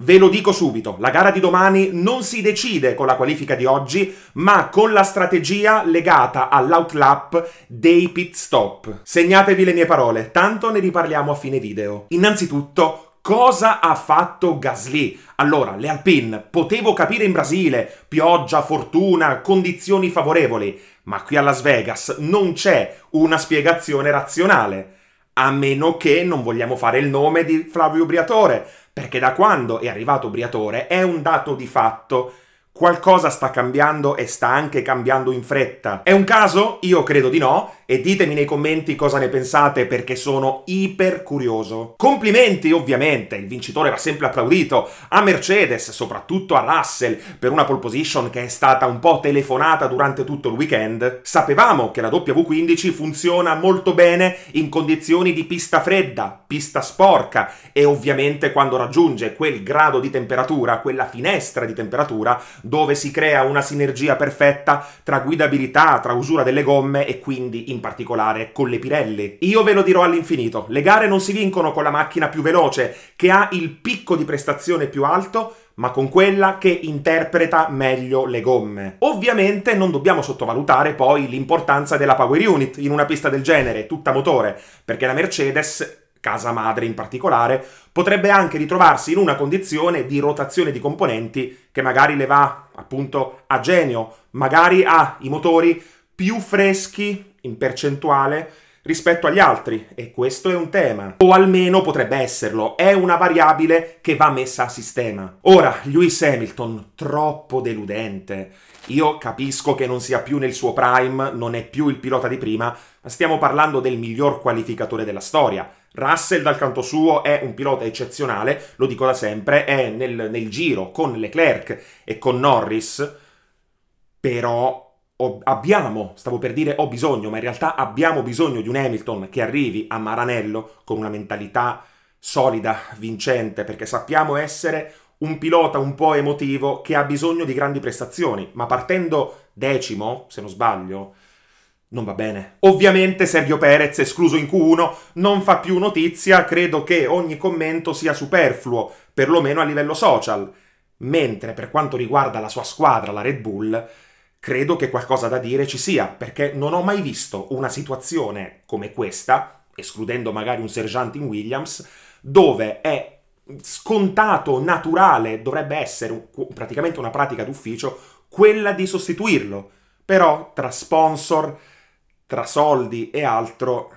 Ve lo dico subito, la gara di domani non si decide con la qualifica di oggi, ma con la strategia legata all'outlap dei pit stop. Segnatevi le mie parole, tanto ne riparliamo a fine video. Innanzitutto, Cosa ha fatto Gasly? Allora, le Alpine, potevo capire in Brasile, pioggia, fortuna, condizioni favorevoli, ma qui a Las Vegas non c'è una spiegazione razionale, a meno che non vogliamo fare il nome di Flavio Briatore, perché da quando è arrivato Briatore è un dato di fatto Qualcosa sta cambiando e sta anche cambiando in fretta. È un caso? Io credo di no e ditemi nei commenti cosa ne pensate perché sono iper curioso. Complimenti ovviamente, il vincitore va sempre applaudito, a Mercedes, soprattutto a Russell, per una pole position che è stata un po' telefonata durante tutto il weekend. Sapevamo che la W15 funziona molto bene in condizioni di pista fredda, pista sporca e ovviamente quando raggiunge quel grado di temperatura, quella finestra di temperatura, dove si crea una sinergia perfetta tra guidabilità, tra usura delle gomme e quindi in particolare con le Pirelli. Io ve lo dirò all'infinito, le gare non si vincono con la macchina più veloce, che ha il picco di prestazione più alto, ma con quella che interpreta meglio le gomme. Ovviamente non dobbiamo sottovalutare poi l'importanza della power unit in una pista del genere, tutta motore, perché la Mercedes casa madre in particolare, potrebbe anche ritrovarsi in una condizione di rotazione di componenti che magari le va appunto a genio, magari ha i motori più freschi in percentuale rispetto agli altri e questo è un tema, o almeno potrebbe esserlo, è una variabile che va messa a sistema. Ora, Lewis Hamilton, troppo deludente. Io capisco che non sia più nel suo prime, non è più il pilota di prima, ma stiamo parlando del miglior qualificatore della storia. Russell dal canto suo è un pilota eccezionale, lo dico da sempre, è nel, nel giro con Leclerc e con Norris, però abbiamo, stavo per dire ho bisogno, ma in realtà abbiamo bisogno di un Hamilton che arrivi a Maranello con una mentalità solida, vincente, perché sappiamo essere un pilota un po' emotivo che ha bisogno di grandi prestazioni, ma partendo decimo, se non sbaglio, non va bene. Ovviamente Sergio Perez, escluso in Q1, non fa più notizia, credo che ogni commento sia superfluo, perlomeno a livello social. Mentre per quanto riguarda la sua squadra, la Red Bull, credo che qualcosa da dire ci sia, perché non ho mai visto una situazione come questa, escludendo magari un sergente in Williams, dove è scontato, naturale, dovrebbe essere praticamente una pratica d'ufficio, quella di sostituirlo. Però tra sponsor, tra soldi e altro,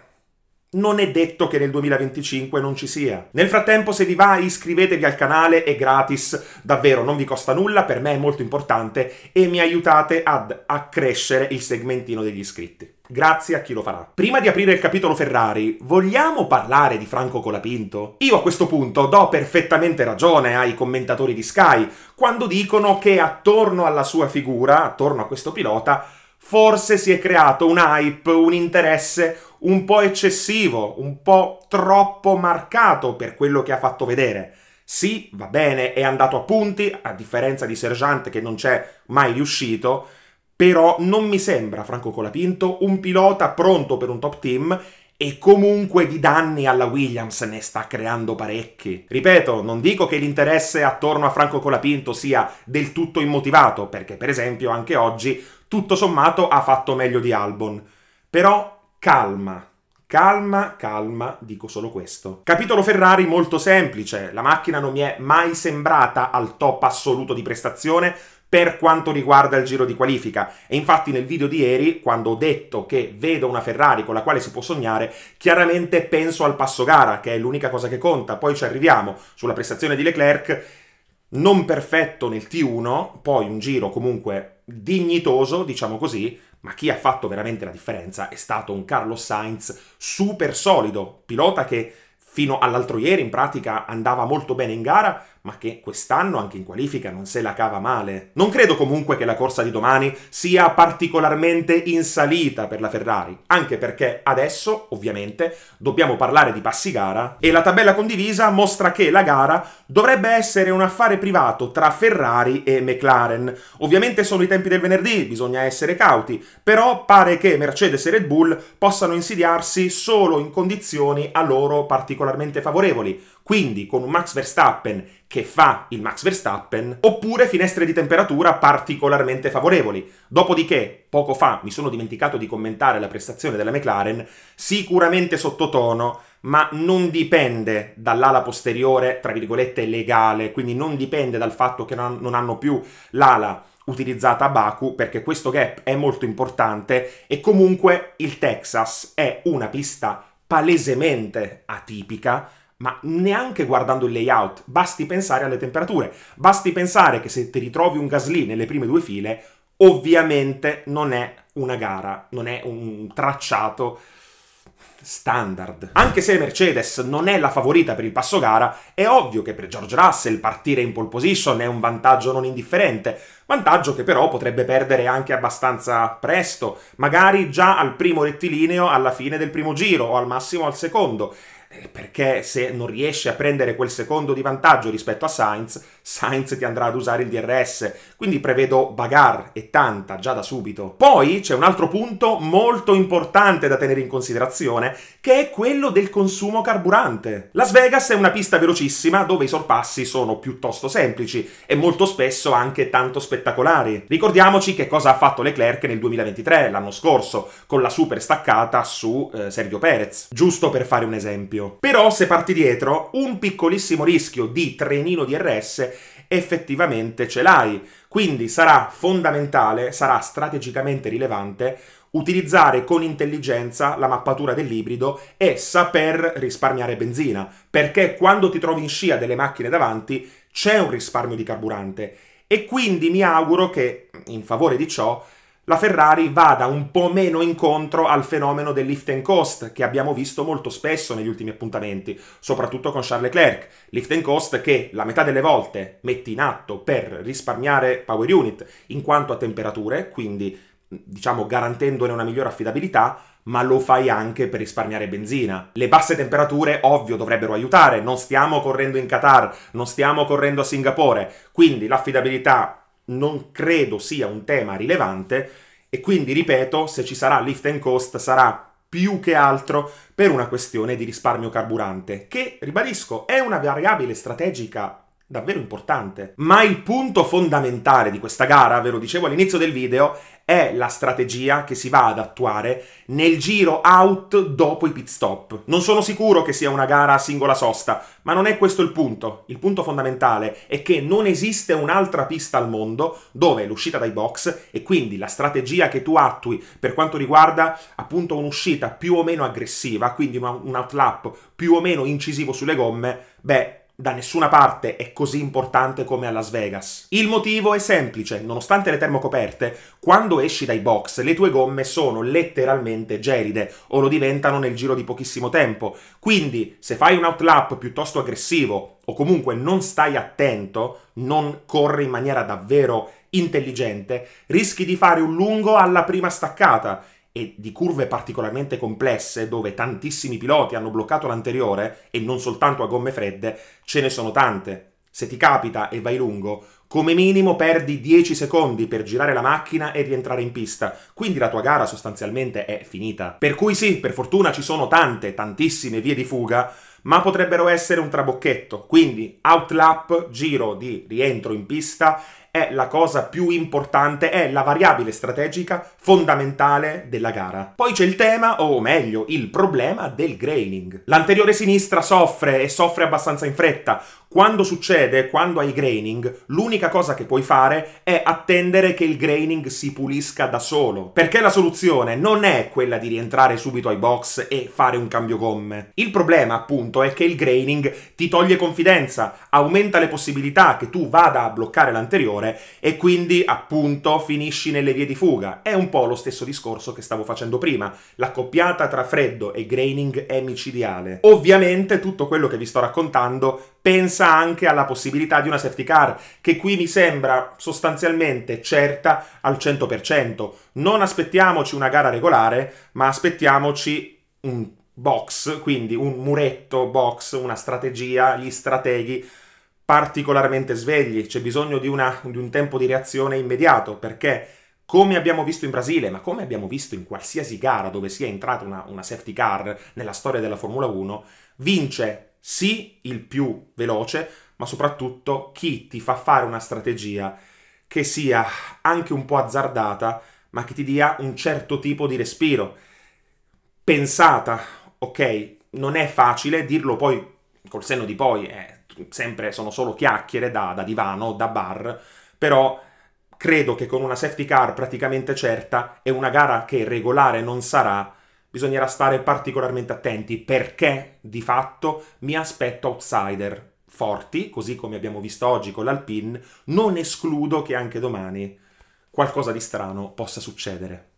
non è detto che nel 2025 non ci sia. Nel frattempo, se vi va, iscrivetevi al canale, è gratis, davvero non vi costa nulla, per me è molto importante e mi aiutate ad accrescere il segmentino degli iscritti. Grazie a chi lo farà. Prima di aprire il capitolo Ferrari, vogliamo parlare di Franco Colapinto? Io a questo punto do perfettamente ragione ai commentatori di Sky quando dicono che attorno alla sua figura, attorno a questo pilota, forse si è creato un hype, un interesse un po' eccessivo, un po' troppo marcato per quello che ha fatto vedere. Sì, va bene, è andato a punti, a differenza di Sergiante che non c'è mai riuscito, però non mi sembra Franco Colapinto un pilota pronto per un top team e comunque di danni alla Williams ne sta creando parecchi. Ripeto, non dico che l'interesse attorno a Franco Colapinto sia del tutto immotivato, perché per esempio anche oggi tutto sommato ha fatto meglio di Albon. Però calma, Calma, calma, dico solo questo. Capitolo Ferrari molto semplice, la macchina non mi è mai sembrata al top assoluto di prestazione per quanto riguarda il giro di qualifica e infatti nel video di ieri quando ho detto che vedo una Ferrari con la quale si può sognare chiaramente penso al passo gara che è l'unica cosa che conta poi ci arriviamo sulla prestazione di Leclerc non perfetto nel T1, poi un giro comunque dignitoso, diciamo così, ma chi ha fatto veramente la differenza è stato un Carlos Sainz super solido, pilota che fino all'altro ieri in pratica andava molto bene in gara ma che quest'anno anche in qualifica non se la cava male. Non credo comunque che la corsa di domani sia particolarmente in salita per la Ferrari, anche perché adesso, ovviamente, dobbiamo parlare di passi gara e la tabella condivisa mostra che la gara dovrebbe essere un affare privato tra Ferrari e McLaren. Ovviamente sono i tempi del venerdì, bisogna essere cauti, però pare che Mercedes e Red Bull possano insidiarsi solo in condizioni a loro particolarmente favorevoli, quindi con un Max Verstappen che fa il Max Verstappen, oppure finestre di temperatura particolarmente favorevoli. Dopodiché, poco fa mi sono dimenticato di commentare la prestazione della McLaren, sicuramente sottotono, ma non dipende dall'ala posteriore, tra virgolette, legale, quindi non dipende dal fatto che non hanno più l'ala utilizzata a Baku perché questo gap è molto importante e comunque il Texas è una pista palesemente atipica ma neanche guardando il layout, basti pensare alle temperature, basti pensare che se ti ritrovi un Gasly nelle prime due file, ovviamente non è una gara, non è un tracciato standard. Anche se Mercedes non è la favorita per il passo gara, è ovvio che per George Russell partire in pole position è un vantaggio non indifferente, vantaggio che però potrebbe perdere anche abbastanza presto, magari già al primo rettilineo alla fine del primo giro o al massimo al secondo. Eh, perché se non riesce a prendere quel secondo di vantaggio rispetto a Sainz, Sainz ti andrà ad usare il DRS. Quindi prevedo bagarre e tanta già da subito. Poi c'è un altro punto molto importante da tenere in considerazione, che è quello del consumo carburante. Las Vegas è una pista velocissima dove i sorpassi sono piuttosto semplici e molto spesso anche tanto spettacolari. Ricordiamoci che cosa ha fatto Leclerc nel 2023, l'anno scorso, con la super staccata su eh, Sergio Perez. Giusto per fare un esempio meglio. Però se parti dietro, un piccolissimo rischio di trenino DRS effettivamente ce l'hai. Quindi sarà fondamentale, sarà strategicamente rilevante utilizzare con intelligenza la mappatura dell'ibrido e saper risparmiare benzina, perché quando ti trovi in scia delle macchine davanti c'è un risparmio di carburante e quindi mi auguro che in favore di ciò la Ferrari vada un po' meno incontro al fenomeno del lift and cost che abbiamo visto molto spesso negli ultimi appuntamenti, soprattutto con Charles Leclerc. Lift and cost che la metà delle volte metti in atto per risparmiare power unit in quanto a temperature, quindi diciamo garantendone una migliore affidabilità, ma lo fai anche per risparmiare benzina. Le basse temperature, ovvio, dovrebbero aiutare, non stiamo correndo in Qatar, non stiamo correndo a Singapore, quindi l'affidabilità non credo sia un tema rilevante e quindi, ripeto, se ci sarà lift and cost sarà più che altro per una questione di risparmio carburante, che, ribadisco, è una variabile strategica davvero importante. Ma il punto fondamentale di questa gara, ve lo dicevo all'inizio del video, è la strategia che si va ad attuare nel giro out dopo i pit stop. Non sono sicuro che sia una gara a singola sosta, ma non è questo il punto. Il punto fondamentale è che non esiste un'altra pista al mondo dove l'uscita dai box e quindi la strategia che tu attui per quanto riguarda appunto un'uscita più o meno aggressiva, quindi un outlap più o meno incisivo sulle gomme, beh, da nessuna parte è così importante come a Las Vegas. Il motivo è semplice, nonostante le termocoperte, quando esci dai box le tue gomme sono letteralmente gelide o lo diventano nel giro di pochissimo tempo. Quindi se fai un outlap piuttosto aggressivo o comunque non stai attento, non corri in maniera davvero intelligente, rischi di fare un lungo alla prima staccata e di curve particolarmente complesse dove tantissimi piloti hanno bloccato l'anteriore e non soltanto a gomme fredde, ce ne sono tante. Se ti capita e vai lungo, come minimo perdi 10 secondi per girare la macchina e rientrare in pista, quindi la tua gara sostanzialmente è finita. Per cui sì, per fortuna ci sono tante, tantissime vie di fuga, ma potrebbero essere un trabocchetto, quindi outlap, giro di rientro in pista è la cosa più importante, è la variabile strategica fondamentale della gara. Poi c'è il tema, o meglio, il problema del graining. L'anteriore sinistra soffre e soffre abbastanza in fretta, quando succede, quando hai graining, l'unica cosa che puoi fare è attendere che il graining si pulisca da solo. Perché la soluzione non è quella di rientrare subito ai box e fare un cambio gomme. Il problema, appunto, è che il graining ti toglie confidenza, aumenta le possibilità che tu vada a bloccare l'anteriore e quindi, appunto, finisci nelle vie di fuga. È un po' lo stesso discorso che stavo facendo prima. L'accoppiata tra freddo e graining è micidiale. Ovviamente tutto quello che vi sto raccontando pensa anche alla possibilità di una safety car, che qui mi sembra sostanzialmente certa al 100%. Non aspettiamoci una gara regolare, ma aspettiamoci un box, quindi un muretto box, una strategia, gli strateghi particolarmente svegli. C'è bisogno di, una, di un tempo di reazione immediato, perché come abbiamo visto in Brasile, ma come abbiamo visto in qualsiasi gara dove sia entrata una, una safety car nella storia della Formula 1, vince sì il più veloce, ma soprattutto chi ti fa fare una strategia che sia anche un po' azzardata, ma che ti dia un certo tipo di respiro. Pensata, ok, non è facile dirlo poi col senno di poi, eh, sempre sono solo chiacchiere da, da divano, da bar, però credo che con una safety car praticamente certa e una gara che regolare non sarà, bisognerà stare particolarmente attenti perché di fatto mi aspetto outsider forti, così come abbiamo visto oggi con l'Alpine, non escludo che anche domani qualcosa di strano possa succedere.